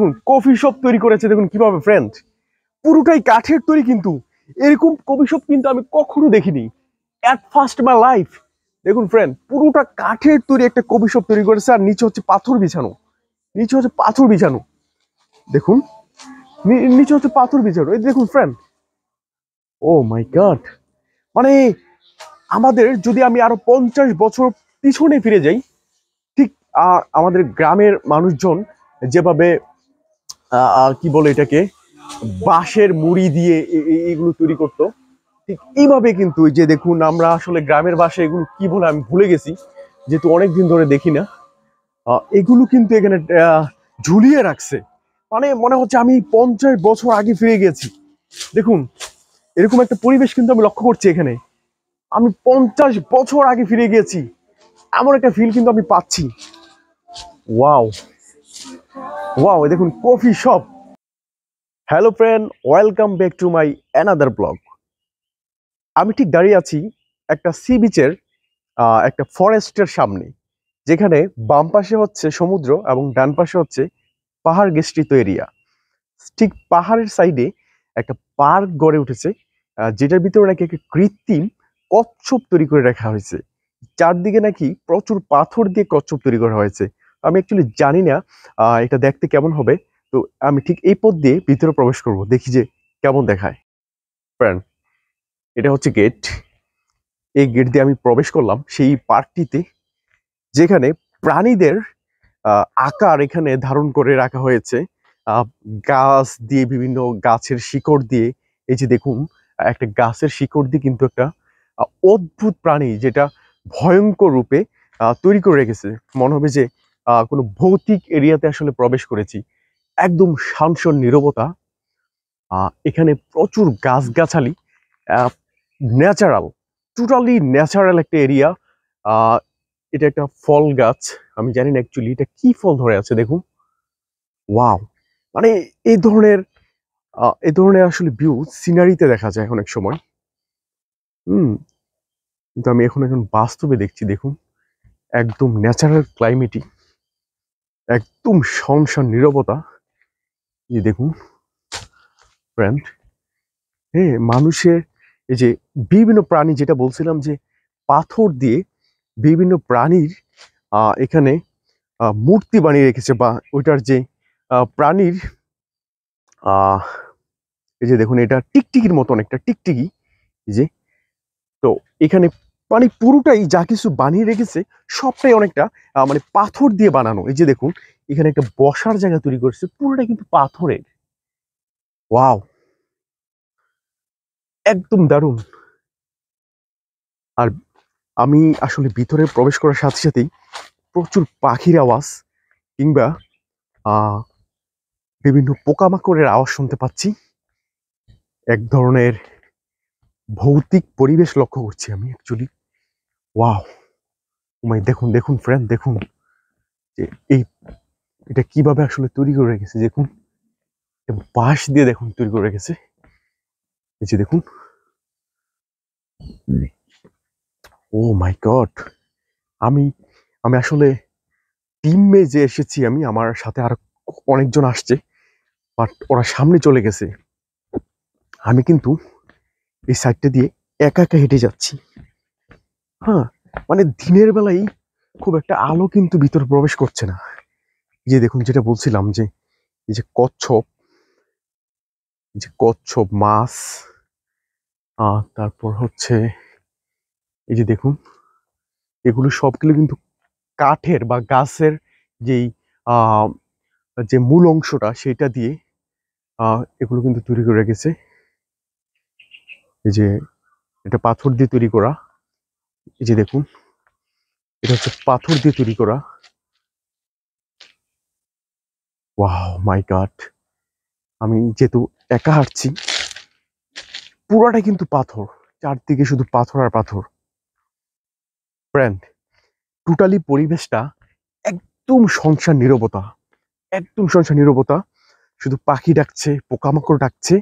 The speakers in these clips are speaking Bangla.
দেখুন কফি শপ তৈরি করেছে দেখুন কিভাবে ফ্রেন্ড পুরোটাই কাঠের তৈরি কিন্তু এরকম কফি শপ কিন্তু আমি কখনো দেখিনি অ্যাট ফার্স্ট মাই লাইফ দেখুন ফ্রেন্ড পুরোটা কাঠের তৈরি একটা কফি শপ তৈরি করেছে আর নিচে হচ্ছে পাথর বিছানো নিচে হচ্ছে পাথর বিছানো দেখুন নিচে হচ্ছে পাথর বিছানো এই দেখুন ফ্রেন্ড ও মাই গড মানে আমাদের যদি আমি আরো পঞ্চাশ বছর পিছনে ফিরে যাই ঠিক আমাদের গ্রামের মানুষজন যেভাবে কি বলে এটাকে বাঁশের মুড়ি দিয়ে এগুলো তৈরি করতো ঠিক এইভাবে কিন্তু যে দেখুন আমরা আসলে গ্রামের বাসে এগুলো কি বলে আমি ভুলে গেছি যেহেতু অনেকদিন ধরে দেখি না এগুলো কিন্তু এখানে ঝুলিয়ে রাখছে মানে মনে হচ্ছে আমি পঞ্চাশ বছর আগে ফিরে গেছি দেখুন এরকম একটা পরিবেশ কিন্তু আমি লক্ষ্য করছি এখানে আমি পঞ্চাশ বছর আগে ফিরে গেছি এমন একটা ফিল কিন্তু আমি পাচ্ছি ওয়াও ওয়াও দেখুন coffee shop hello friend welcome back to my another blog আমি ঠিক দাঁড়িয়ে আছি একটা সি বিচের একটা ফরেস্টের সামনে যেখানে বাম পাশে হচ্ছে সমুদ্র এবং ডান পাশে হচ্ছে পাহাড় গেস্ট্রিত এরিয়া ঠিক পাহাড়ের সাইডে একটা পার্ক গড়ে উঠেছে যেটার ভিতরে নাকি একটা কৃত্রিম কচ্ছপ তৈরি করে রাখা হয়েছে চারদিকে নাকি প্রচুর পাথর দিয়ে কচ্ছপ তৈরি করা হয়েছে আমি অ্যাকচুয়ালি জানি না এটা দেখতে কেমন হবে তো আমি ঠিক এই পথ দিয়ে ভিতরে প্রবেশ করব দেখি যে কেমন দেখায় ফ্রেন্ড এটা হচ্ছে গেট এই গেট দিয়ে আমি প্রবেশ করলাম সেই পার্কটিতে যেখানে প্রাণীদের আকার এখানে ধারণ করে রাখা হয়েছে গাছ দিয়ে বিভিন্ন গাছের শিকড় দিয়ে এই যে দেখুন একটা গাছের শিকড় দিয়ে কিন্তু একটা অদ্ভুত প্রাণী যেটা ভয়ঙ্কর রূপে তৈরি করে রেখেছে মনে হবে যে কোনো ভৌতিক এরিয়াতে আসলে প্রবেশ করেছি একদম শানসন নিরবতা এখানে প্রচুর গাছগাছালি ন্যাচারাল টোটালি ন্যাচারাল একটা এরিয়া এটা একটা ফল গাছ আমি জানি না অ্যাকচুয়ালি এটা কি ফল ধরে আছে দেখুন ওয়াও মানে এই ধরনের এই ধরনের আসলে ভিউ সিনারিতে দেখা যায় অনেক সময় হুম কিন্তু আমি এখন এখন বাস্তবে দেখছি দেখুন একদম ন্যাচারাল ক্লাইমেটই একদম সংসার নিরবতা এই দেখুন ফ্রেন্ড হ্যাঁ মানুষের এই যে বিভিন্ন প্রাণী যেটা বলছিলাম যে পাথর দিয়ে বিভিন্ন প্রাণীর এখানে মূর্তি বানিয়ে রেখেছে বা ওইটার যে প্রাণীর এই যে দেখুন এটা টিকটিকির মতন একটা টিকটিকি যে তো এখানে মানে পুরোটাই যা কিছু বানিয়ে রেখেছে সবটাই অনেকটা মানে পাথর দিয়ে বানানো এই যে দেখুন এখানে একটা বসার জায়গা তৈরি করেছে পুরোটা কিন্তু পাথরের ওয়াও একদম দারুণ আর আমি আসলে ভিতরে প্রবেশ করার সাথে সাথেই প্রচুর পাখির আওয়াজ কিংবা বিভিন্ন পোকামাকড়ের আওয়াজ শুনতে পাচ্ছি এক ধরনের ভৌতিক পরিবেশ লক্ষ্য করছি আমি অ্যাকচুয়ালি ওয়াও মাই oh দেখুন দেখুন ফ্রেন্ড দেখুন যে এই এটা কিভাবে আসলে তৈরি করে রেখেছে দেখুন বাঁশ দিয়ে দেখুন তৈরি করে রেখেছে এই দেখুন ও মাই গড আমি আমি আসলে টিমে যে এসেছি আমি আমার সাথে আর অনেকজন আসছে বাট ওরা সামনে চলে গেছে আমি কিন্তু এই সাইডটা দিয়ে একা একা হেঁটে যাচ্ছি হ্যাঁ মানে দিনের বেলায় খুব একটা আলো কিন্তু ভিতরে প্রবেশ করছে না যে দেখুন যেটা বলছিলাম যে এই যে কচ্ছপ যে কচ্ছপ মাছ আর তারপর হচ্ছে এই যে দেখুন এগুলো সবগুলো কিন্তু কাঠের বা গাছের যেই যে মূল অংশটা সেটা দিয়ে এগুলো কিন্তু তৈরি করে গেছে এই যে এটা পাথর দিয়ে তৈরি করা এই যে দেখুন এটা হচ্ছে পাথর দিয়ে তৈরি করা ওয়াও মাই গাট আমি যেহেতু একা হাঁটছি পুরাটা কিন্তু পাথর চারদিকে শুধু পাথর আর পাথর ফ্রেন্ড টোটালি পরিবেশটা একদম সংসার নিরবতা একদম সংসার নিরবতা শুধু পাখি ডাকছে পোকামাকড় ডাকছে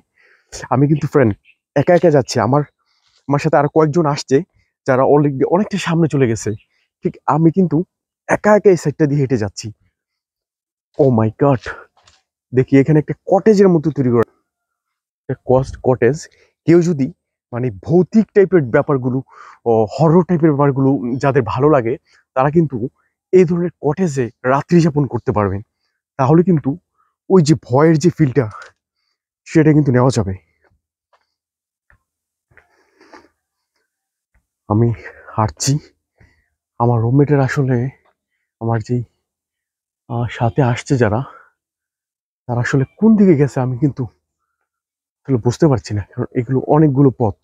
আমি কিন্তু ফ্রেন্ড একা একা যাচ্ছি আমার আমার সাথে আর কয়েকজন আসছে যারা অলরেডি অনেকটা সামনে চলে গেছে ঠিক আমি কিন্তু একা একা এই সাইডটা দিয়ে হেঁটে যাচ্ছি ও মাই গড দেখি এখানে একটা কটেজের মতো তৈরি করা কস্ট কটেজ কেউ যদি মানে ভৌতিক টাইপের ব্যাপারগুলো হর টাইপের ব্যাপারগুলো যাদের ভালো লাগে তারা কিন্তু এই ধরনের কটেজে রাত্রি যাপন করতে পারবেন তাহলে কিন্তু ওই যে ভয়ের যে ফিলটা সেটা কিন্তু নেওয়া যাবে আমি হাঁটছি আমার রুমমেটের আসলে আমার যেই সাথে আসছে যারা তারা আসলে কোন দিকে গেছে আমি কিন্তু আসলে বুঝতে পারছি না কারণ এগুলো অনেকগুলো পথ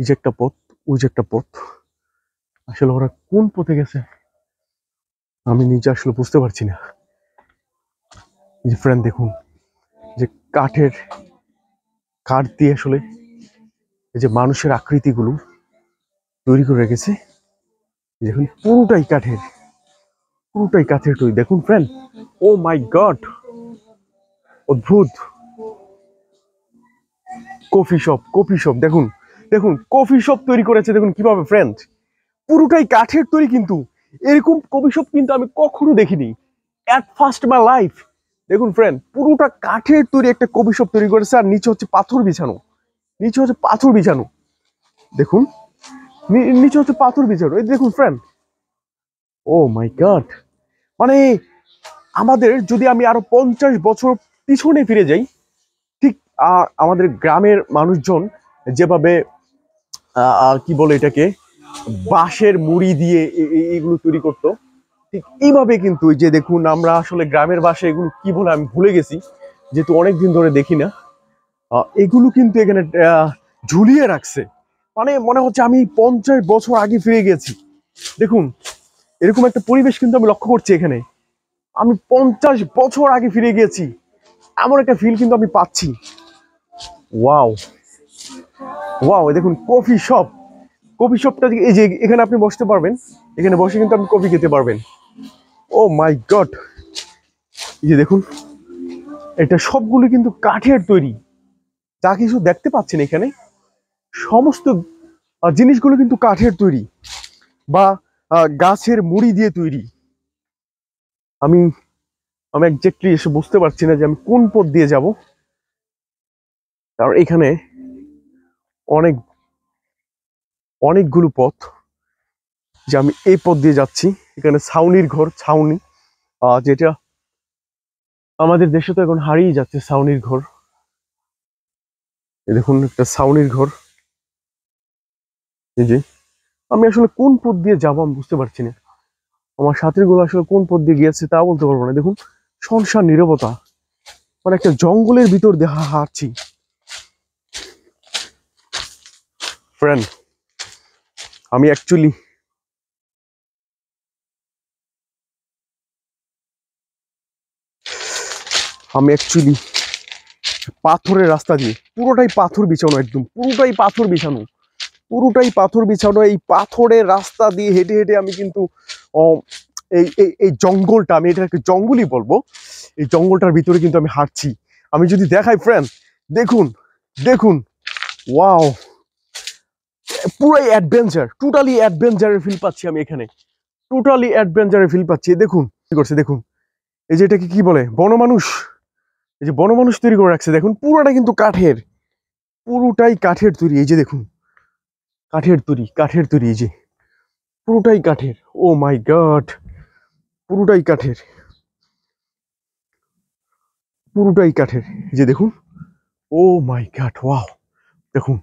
এই যে একটা পথ ওই যে একটা পথ আসলে ওরা কোন পথে গেছে আমি নিজে আসলে বুঝতে পারছি না যে ফ্রেন্ড দেখুন যে কাঠের কাঠ দিয়ে আসলে এই যে মানুষের আকৃতিগুলো তৈরি করে রেখেছে দেখুন পুরোটাই কাঠের পুরোটাই কাঠের তৈরি দেখুন ফ্রেন্ড ও মাই গড অদ্ভুত কফি শপ কফি শপ দেখুন দেখুন কফি শপ তৈরি করেছে দেখুন কিভাবে ফ্রেন্ড পুরোটাই কাঠের তৈরি কিন্তু এরকম কফি শপ কিন্তু আমি কখনো দেখিনি অ্যাট ফার্স্ট মাই লাইফ দেখুন ফ্রেন্ড পুরোটা কাঠের তৈরি একটা কফি শপ তৈরি করেছে আর নিচে হচ্ছে পাথর বিছানো নিচে হচ্ছে পাথর বিছানো দেখুন নিচে হচ্ছে পাথর বিছানো এই দেখুন ফ্রেন্ড ও মাই গড মানে আমাদের যদি আমি আরো পঞ্চাশ বছর পিছনে ফিরে যাই ঠিক আমাদের গ্রামের মানুষজন যেভাবে কি বলে এটাকে বাঁশের মুড়ি দিয়ে এইগুলো তৈরি করতো ঠিক এইভাবে কিন্তু যে দেখুন আমরা আসলে গ্রামের বাসা এগুলো কি বলে আমি ভুলে গেছি যেহেতু অনেকদিন ধরে দেখি না এগুলো কিন্তু এখানে ঝুলিয়ে রাখছে মানে মনে হচ্ছে আমি পঞ্চাশ বছর আগে ফিরে গেছি দেখুন এরকম একটা পরিবেশ কিন্তু আমি লক্ষ্য করছি এখানে আমি পঞ্চাশ বছর আগে ফিরে গেছি এমন একটা ফিল কিন্তু আমি পাচ্ছি ওয়াও ওয়াও দেখুন কফি শপ কফি শপটা এই যে এখানে আপনি বসতে পারবেন এখানে বসে কিন্তু আপনি কফি খেতে পারবেন ও মাই গড এই যে দেখুন এটা সবগুলো কিন্তু কাঠের তৈরি যা কিছু দেখতে পাচ্ছেন এখানে সমস্ত জিনিসগুলো কিন্তু কাঠের তৈরি বা গাছের মুড়ি দিয়ে তৈরি আমি আমি একজাক্টলি এসে বুঝতে পারছি না যে আমি কোন পথ দিয়ে যাব কারণ এখানে অনেক অনেকগুলো পথ যে আমি এই পথ দিয়ে যাচ্ছি এখানে ছাউনির ঘর ছাউনি যেটা আমাদের দেশে তো এখন হারিয়ে যাচ্ছে ছাউনির ঘর দেখুন একটা ছাউনির ঘর জি আমি আসলে কোন পথ দিয়ে যাবো আমি বুঝতে পারছি না আমার সাথীগুলো আসলে কোন পথ দিয়ে গিয়েছে তা বলতে পারবো না দেখুন সংসার নিরবতা মানে একটা জঙ্গলের ভিতর দেখা হারছি ফ্রেন্ড আমি অ্যাকচুয়ালি আমি অ্যাকচুয়ালি পাথরের রাস্তা দিয়ে পুরোটাই পাথর বিছানো একদম পুরোটাই পাথর বিছানো পুরোটাই পাথর বিছানো এই পাথরের রাস্তা দিয়ে হেঁটে হেঁটে আমি কিন্তু এই এই এই জঙ্গলটা আমি এটাকে জঙ্গলই বলবো এই জঙ্গলটার ভিতরে কিন্তু আমি হাঁটছি আমি যদি দেখাই ফ্রেন্ড দেখুন দেখুন ওয়াও পুরাই অ্যাডভেঞ্চার টোটালি অ্যাডভেঞ্চারের ফিল পাচ্ছি আমি এখানে টোটালি অ্যাডভেঞ্চারের ফিল পাচ্ছি দেখুন কী করছে দেখুন এই যে এটাকে কি বলে বনমানুষ এই যে বনমানুষ তৈরি করে রাখছে দেখুন পুরোটা কিন্তু কাঠের পুরোটাই কাঠের তৈরি এই যে দেখুন কাঠের তৈরি কাঠের তৈরি যে পুরোটাই কাঠের ও মাই গড পুরোটাই কাঠের পুরোটাই কাঠের যে দেখুন ও মাই গড ওয়াও দেখুন